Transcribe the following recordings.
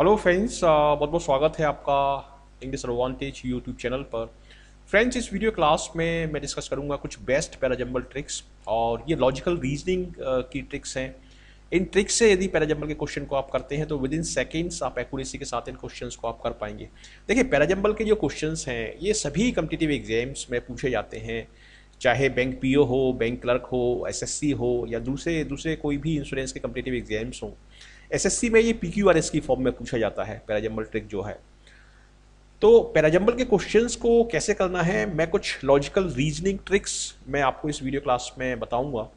Hello friends बहुत बहुत स्वागत है आपका इंग्लिश एडवांटेज यूट्यूब चैनल पर फ्रेंड्स इस वीडियो क्लास में मैं डिस्कस करूंगा कुछ बेस्ट पैराजम्बल ट्रिक्स और ये लॉजिकल रीजनिंग uh, की ट्रिक्स हैं इन ट्रिक्स से यदि पैराजम्बल के क्वेश्चन को आप करते हैं तो विद इन सेकेंड्स आप एक्यूरेसी के साथ इन क्वेश्चन को आप कर पाएंगे देखिए पैराजम्बल के जो क्वेश्चन हैं ये सभी कम्पिटिटिव एग्जाम्स में पूछे जाते हैं चाहे बैंक पी हो बैंक क्लर्क हो एस हो या दूसरे दूसरे कोई भी इंश्योरेंस के कम्पिटिटिव एग्जाम्स हों एसएससी में ये पी क्यू आर एस की फॉर्म में पूछा जाता है पैराजम्बल ट्रिक जो है तो पैराजम्बल के क्वेश्चंस को कैसे करना है मैं कुछ लॉजिकल रीजनिंग ट्रिक्स मैं आपको इस वीडियो क्लास में बताऊंगा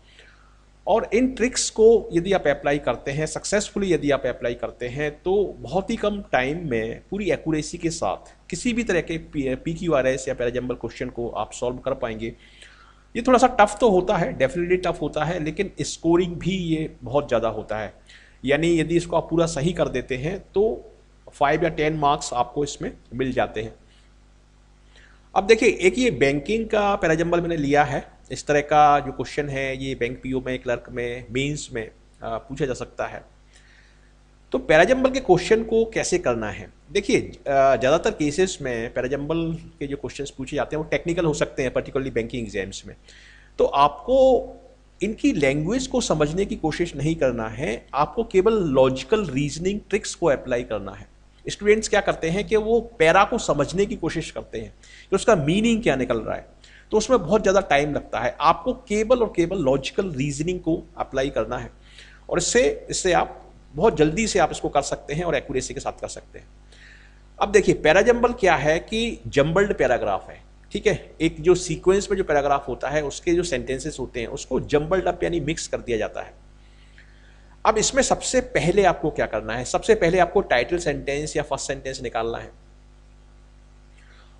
और इन ट्रिक्स को यदि आप अप्लाई करते हैं सक्सेसफुली यदि आप अप्लाई करते हैं तो बहुत ही कम टाइम में पूरी एक्यूरेसी के साथ किसी भी तरह के पी क्यू आर एस या पैराजम्बल क्वेश्चन को आप सॉल्व कर पाएंगे ये थोड़ा सा टफ तो होता है डेफिनेटली टफ होता है लेकिन स्कोरिंग भी ये बहुत ज़्यादा होता है यानी यदि इसको आप पूरा सही कर देते हैं तो फाइव या टेन मार्क्स आपको इसमें मिल जाते हैं अब देखिए एक ये बैंकिंग का पैराजम्बल मैंने लिया है इस तरह का जो क्वेश्चन है ये बैंक पीओ में क्लर्क में मीन्स में आ, पूछा जा सकता है तो पैराजम्बल के क्वेश्चन को कैसे करना है देखिए ज़्यादातर केसेस में पैराजम्बल के जो क्वेश्चन पूछे जाते हैं वो टेक्निकल हो सकते हैं पर्टिकुलरली बैंकिंग एग्जाम्स में तो आपको इनकी लैंग्वेज को समझने की कोशिश नहीं करना है आपको केवल लॉजिकल रीजनिंग ट्रिक्स को अप्लाई करना है स्टूडेंट्स क्या करते हैं कि वो पैरा को समझने की कोशिश करते हैं कि उसका मीनिंग क्या निकल रहा है तो उसमें बहुत ज़्यादा टाइम लगता है आपको केवल और केवल लॉजिकल रीजनिंग को अप्लाई करना है और इससे इससे आप बहुत जल्दी से आप इसको कर सकते हैं और एक्यूरेसी के साथ कर सकते हैं अब देखिए पैराजम्बल क्या है कि जम्बल्ड पैराग्राफ है ठीक है एक जो सीक्वेंस में जो पैराग्राफ होता है उसके जो सेंटेंसेस होते हैं उसको जम्बल्ड अप यानी मिक्स कर दिया जाता है अब इसमें सबसे पहले आपको क्या करना है सबसे पहले आपको टाइटल सेंटेंस या फर्स्ट सेंटेंस निकालना है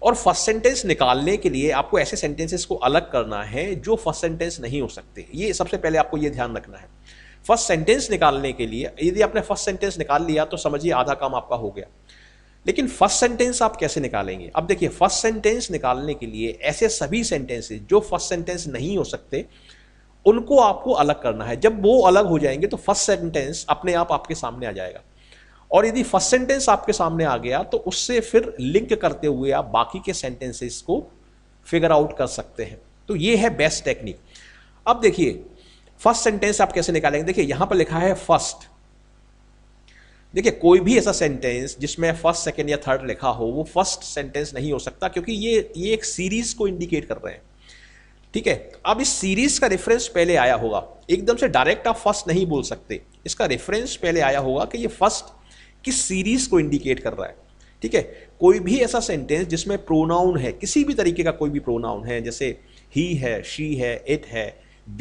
और फर्स्ट सेंटेंस निकालने के लिए आपको ऐसे सेंटेंसेस को अलग करना है जो फर्स्ट सेंटेंस नहीं हो सकते ये सबसे पहले आपको ये ध्यान रखना है फर्स्ट सेंटेंस निकालने के लिए यदि आपने फर्स्ट सेंटेंस निकाल लिया तो समझिए आधा काम आपका हो गया लेकिन फर्स्ट सेंटेंस आप कैसे निकालेंगे अब देखिए फर्स्ट सेंटेंस निकालने के लिए ऐसे सभी सेंटेंसेस जो फर्स्ट सेंटेंस नहीं हो सकते उनको आपको अलग करना है जब वो अलग हो जाएंगे तो फर्स्ट सेंटेंस अपने आप आपके सामने आ जाएगा और यदि फर्स्ट सेंटेंस आपके सामने आ गया तो उससे फिर लिंक करते हुए आप बाकी के सेंटेंसेस को फिगर आउट कर सकते हैं तो ये है बेस्ट टेक्निक अब देखिए फर्स्ट सेंटेंस आप कैसे निकालेंगे देखिए यहां पर लिखा है फर्स्ट देखिए कोई भी ऐसा सेंटेंस जिसमें फर्स्ट सेकेंड या थर्ड लिखा हो वो फर्स्ट सेंटेंस नहीं हो सकता क्योंकि ये ये एक सीरीज को इंडिकेट कर रहे हैं ठीक है अब इस सीरीज का रेफरेंस पहले आया होगा एकदम से डायरेक्ट आप फर्स्ट नहीं बोल सकते इसका रेफरेंस पहले आया होगा कि ये फर्स्ट किस सीरीज को इंडिकेट कर रहा है ठीक है कोई भी ऐसा सेंटेंस जिसमें प्रोनाउन है किसी भी तरीके का कोई भी प्रोनाउन है जैसे ही है शी है इट है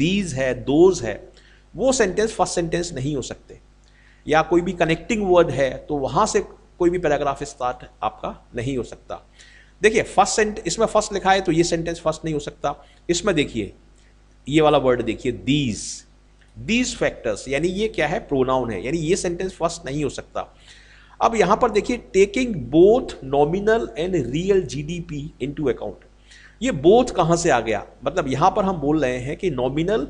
दीज है दोज है वो सेंटेंस फर्स्ट सेंटेंस नहीं हो सकते या कोई भी कनेक्टिंग वर्ड है तो वहां से कोई भी पैराग्राफ स्टार्ट आपका नहीं हो सकता देखिए फर्स्ट सेंट इसमें फर्स्ट लिखा है तो ये सेंटेंस फर्स्ट नहीं हो सकता इसमें देखिए ये वाला वर्ड देखिए दीज दीज फैक्टर्स यानी ये क्या है प्रोनाउन है यानी ये सेंटेंस फर्स्ट नहीं हो सकता अब यहां पर देखिए taking both nominal and real GDP into account ये बोथ कहां से आ गया मतलब यहां पर हम बोल रहे हैं कि nominal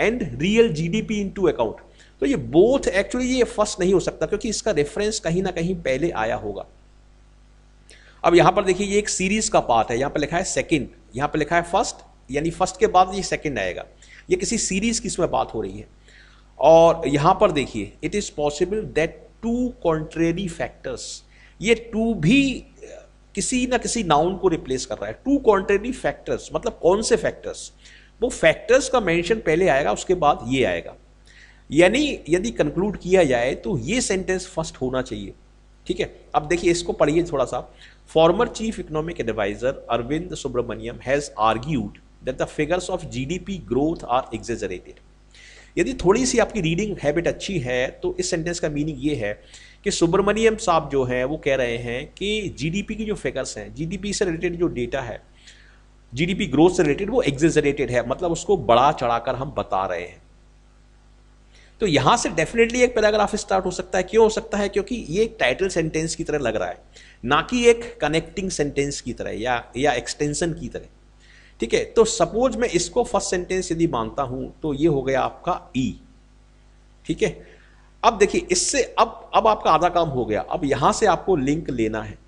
and real GDP into account तो ये बोथ एक्चुअली ये फर्स्ट नहीं हो सकता क्योंकि इसका रेफरेंस कहीं ना कहीं पहले आया होगा अब यहाँ पर देखिए ये एक सीरीज का पार्ट है यहाँ पर लिखा है सेकंड यहाँ पर लिखा है फर्स्ट यानी फर्स्ट के बाद ये सेकंड आएगा ये किसी सीरीज की इसमें बात हो रही है और यहाँ पर देखिए it is possible that two contrary factors ये टू भी किसी ना किसी नाउन को रिप्लेस कर रहा है टू कॉन्ट्रेरी फैक्टर्स मतलब कौन से फैक्टर्स वो फैक्टर्स का मेंशन पहले आएगा उसके बाद ये आएगा यानी यदि कंक्लूड किया जाए तो ये सेंटेंस फर्स्ट होना चाहिए ठीक है अब देखिए इसको पढ़िए थोड़ा सा former chief economic adviser Arvind Subramanian has argued that the figures of GDP growth are exaggerated यदि थोड़ी सी आपकी रीडिंग हैबिट अच्छी है तो इस सेंटेंस का मीनिंग ये है कि सुब्रमण्यम साहब जो है वो कह रहे हैं कि जीडीपी की जो फिगर्स हैं जीडीपी से रिलेटेड जो डेटा है जीडीपी ग्रोथ से रिलेटेड वो एग्जेजरेटेड है मतलब उसको बढ़ा चढ़ाकर हम बता रहे हैं तो यहां से डेफिनेटली एक पैराग्राफ स्टार्ट हो सकता है क्यों हो सकता है क्योंकि ये एक टाइटल सेंटेंस की तरह लग रहा है ना कि एक कनेक्टिंग सेंटेंस की तरह या या एक्सटेंशन की तरह ठीक है तो सपोज मैं इसको फर्स्ट सेंटेंस यदि मानता हूं तो ये हो गया आपका ई e। ठीक है अब देखिए इससे अब अब आपका आधा काम हो गया अब यहां से आपको लिंक लेना है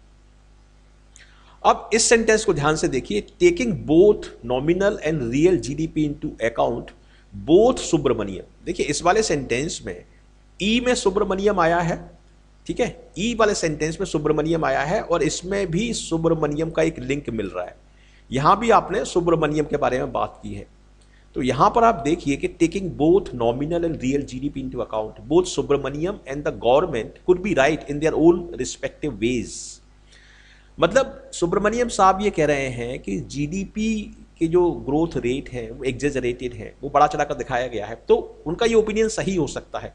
अब इस सेंटेंस को ध्यान से देखिए taking both nominal and real GDP into account both Subramanian देखिए इस वाले सेंटेंस में ई e में सुब्रमण्यम आया है ठीक है ई e वाले सेंटेंस में सुब्रमण्यम आया है और इसमें भी सुब्रमण्यम का एक लिंक मिल रहा है यहां भी आपने सुब्रमण्यम के बारे में बात की है तो यहां पर आप देखिए कि taking both nominal and real GDP into account both Subramanian and the government could be right in their own respective ways मतलब सुब्रमण्यम साहब ये कह रहे हैं कि जीडीपी कि जो ग्रोथ रेट है वो एग्जेजरेटेड है वो बड़ा चढ़ा कर दिखाया गया है तो उनका ये ओपिनियन सही हो सकता है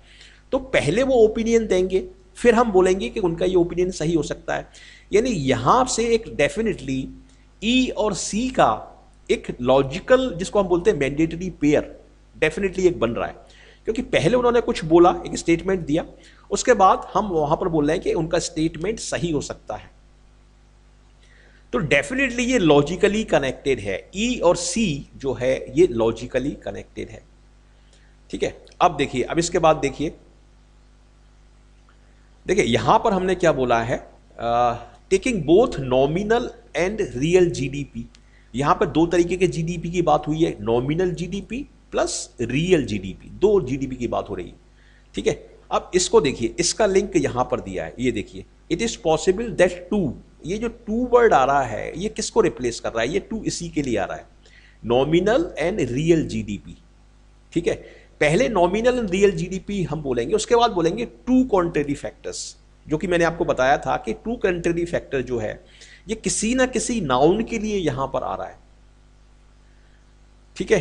तो पहले वो ओपिनियन देंगे फिर हम बोलेंगे कि उनका ये ओपिनियन सही हो सकता है यानी यहाँ से एक डेफिनेटली ई e और सी का एक लॉजिकल जिसको हम बोलते हैं मैंडेटरी पेयर डेफिनेटली एक बन रहा है क्योंकि पहले उन्होंने कुछ बोला एक स्टेटमेंट दिया उसके बाद हम वहाँ पर बोल रहे हैं कि उनका स्टेटमेंट सही हो सकता है तो डेफिनेटली ये लॉजिकली कनेक्टेड है ई e और सी जो है ये लॉजिकली कनेक्टेड है ठीक है अब देखिए अब इसके बाद देखिए देखिए यहां पर हमने क्या बोला है taking both nominal and real GDP यहां पर दो तरीके के जीडीपी की बात हुई है nominal GDP plus real GDP दो जीडीपी की बात हो रही है ठीक है अब इसको देखिए इसका लिंक यहां पर दिया है ये देखिए it is possible that two ये जो टू वर्ड आ रहा है ये किसको रिप्लेस कर रहा है ये टू इसी के लिए आ रहा है नॉमिनल एंड रियल जीडीपी ठीक है पहले नॉमिनल एंड रियल जीडीपी हम बोलेंगे उसके बाद बोलेंगे टू कॉन्ट्रेरी फैक्टर्स जो कि मैंने आपको बताया था कि टू कॉन्ट्रेरी फैक्टर जो है ये किसी ना किसी नाउन के लिए यहां पर आ रहा है ठीक है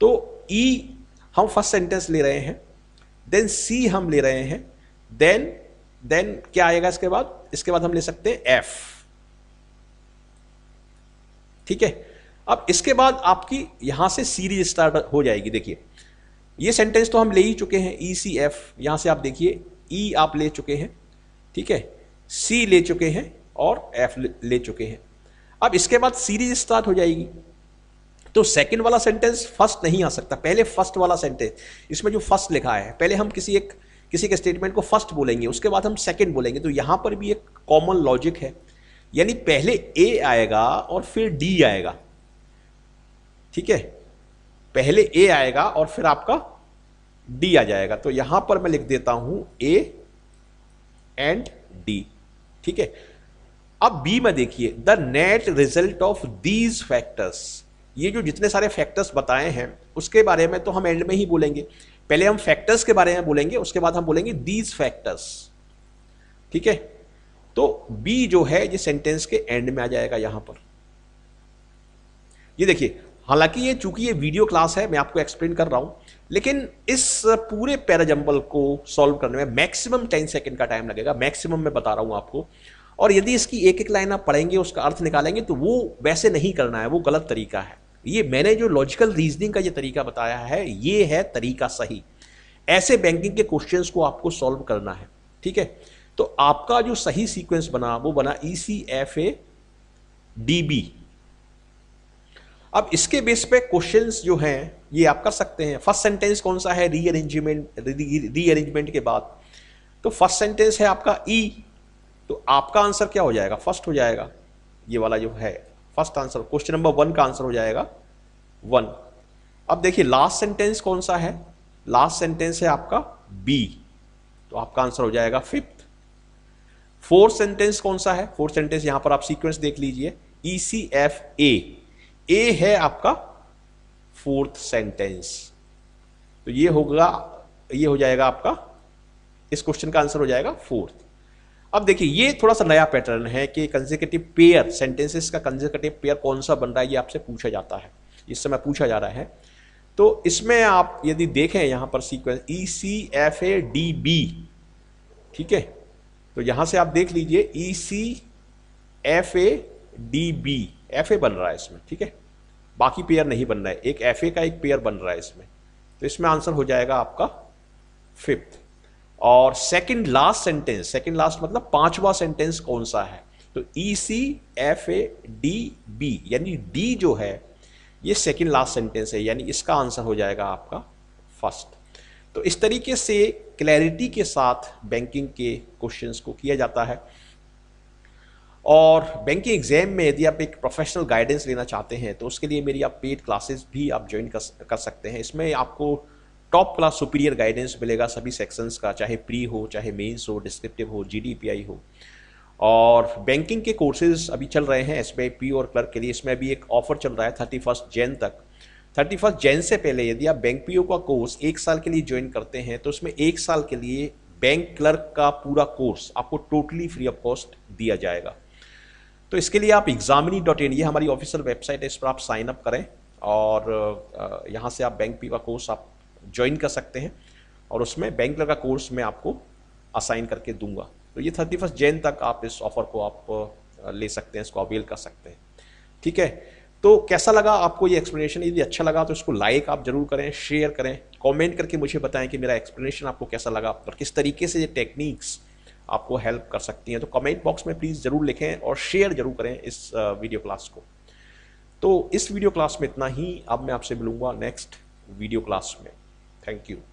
तो ई e, हम फर्स्ट सेंटेंस ले रहे हैं देन सी हम ले रहे हैं देन देन क्या आएगा इसके बाद इसके बाद हम ले सकते हैं एफ ठीक है अब इसके बाद आपकी यहां से सीरीज स्टार्ट हो जाएगी देखिए ये सेंटेंस तो हम ले ही चुके हैं ई e, सी एफ यहां से आप देखिए ई e आप ले चुके हैं ठीक है सी ले चुके हैं और एफ ले चुके हैं अब इसके बाद सीरीज स्टार्ट हो जाएगी तो सेकंड वाला सेंटेंस फर्स्ट नहीं आ सकता पहले फर्स्ट वाला सेंटेंस इसमें जो फर्स्ट लिखा है पहले हम किसी एक किसी के स्टेटमेंट को फर्स्ट बोलेंगे उसके बाद हम सेकेंड बोलेंगे तो यहाँ पर भी एक कॉमन लॉजिक है यानी पहले ए आएगा और फिर डी आएगा ठीक है पहले ए आएगा और फिर आपका डी आ जाएगा तो यहां पर मैं लिख देता हूं ए एंड डी ठीक है अब बी में देखिए the net result of these factors ये जो जितने सारे फैक्टर्स बताए हैं उसके बारे में तो हम एंड में ही बोलेंगे पहले हम फैक्टर्स के बारे में बोलेंगे उसके बाद हम बोलेंगे दीज फैक्टर्स ठीक है तो बी जो है ये सेंटेंस के एंड में आ जाएगा यहां पर ये देखिए हालांकि ये चूंकि ये वीडियो क्लास है मैं आपको एक्सप्लेन कर रहा हूं लेकिन इस पूरे पैराजंबल को सॉल्व करने में मैक्सिमम टेन सेकेंड का टाइम लगेगा मैक्सिमम मैं बता रहा हूं आपको और यदि इसकी एक एक लाइन आप पढ़ेंगे उसका अर्थ निकालेंगे तो वो वैसे नहीं करना है वो गलत तरीका है ये मैंने जो लॉजिकल रीजनिंग का ये तरीका बताया है ये है तरीका सही ऐसे बैंकिंग के क्वेश्चंस को आपको सॉल्व करना है ठीक है तो आपका जो सही सीक्वेंस बना वो बना E C F A D B अब इसके बेस पे क्वेश्चंस जो हैं ये आप कर सकते हैं फर्स्ट सेंटेंस कौन सा है रीअरेंजमेंट रीअरेंजमेंट के बाद तो फर्स्ट सेंटेंस है आपका ई e, तो आपका आंसर क्या हो जाएगा फर्स्ट हो जाएगा ये वाला जो है first answer question number one का आंसर हो जाएगा वन अब देखिए लास्ट सेंटेंस कौन सा है लास्ट सेंटेंस है आपका बी तो आपका आंसर हो जाएगा फिफ्थ फोर्थ सेंटेंस कौन सा है फोर्थ सेंटेंस यहां पर आप सीक्वेंस देख लीजिए ई सी एफ ए ए है आपका फोर्थ सेंटेंस तो ये होगा ये हो जाएगा आपका इस क्वेश्चन का आंसर हो जाएगा फोर्थ अब देखिए ये थोड़ा सा नया पैटर्न है कि कंजिकेटिव पेयर सेंटेंसेस का कंजिकेटिव पेयर कौन सा बन रहा है ये आपसे पूछा जाता है इस समय पूछा जा रहा है तो इसमें आप यदि देखें यहाँ पर sequence E C F A D B ठीक है तो यहाँ से आप देख लीजिए E C F A D B F A बन रहा है इसमें ठीक है बाकी पेयर नहीं बन रहा है एक एफ ए का एक पेयर बन रहा है इसमें तो इसमें आंसर हो जाएगा आपका फिफ्थ और second last sentence second last मतलब पांचवा सेंटेंस कौन सा है तो E C F A D B यानी डी जो है ये सेकंड लास्ट सेंटेंस है यानी इसका आंसर हो जाएगा आपका फर्स्ट तो इस तरीके से क्लैरिटी के साथ बैंकिंग के क्वेश्चंस को किया जाता है और बैंकिंग एग्जाम में यदि आप एक प्रोफेशनल गाइडेंस लेना चाहते हैं तो उसके लिए मेरी आप पेड क्लासेस भी आप ज्वाइन कर, कर सकते हैं इसमें आपको टॉप क्लास सुपीरियर गाइडेंस मिलेगा सभी सेक्शंस का चाहे प्री हो चाहे मेंस हो डिस्क्रिप्टिव हो जीडीपीआई हो और बैंकिंग के कोर्सेज अभी चल रहे हैं एस पी और क्लर्क के लिए इसमें अभी एक ऑफर चल रहा है थर्टी फर्स्ट जैन तक थर्टी फर्स्ट जैन से पहले यदि आप बैंक पी का कोर्स एक साल के लिए ज्वाइन करते हैं तो उसमें एक साल के लिए बैंक क्लर्क का पूरा कोर्स आपको टोटली फ्री ऑफ कॉस्ट दिया जाएगा तो इसके लिए आप एग्जामिनी डॉट इन ये हमारी ऑफिशियल वेबसाइट है इस पर आप साइन अप करें और यहाँ से आप बैंक पी का कोर्स आप ज्वाइन कर सकते हैं और उसमें बैंकलर का कोर्स मैं आपको असाइन करके दूंगा तो ये थर्टी फर्स्ट जैन तक आप इस ऑफर को आप ले सकते हैं इसको अवेल कर सकते हैं ठीक है तो कैसा लगा आपको ये एक्सप्लेनेशन यदि अच्छा लगा तो इसको लाइक आप जरूर करें शेयर करें कमेंट करके मुझे बताएं कि मेरा एक्सप्लेनेशन आपको कैसा लगा और किस तरीके से ये टेक्निक्स आपको हेल्प कर सकती हैं तो कमेंट बॉक्स में प्लीज़ ज़रूर लिखें और शेयर ज़रूर करें इस वीडियो क्लास को तो इस वीडियो क्लास में इतना ही अब मैं आपसे मिलूँगा नेक्स्ट वीडियो क्लास में Thank you.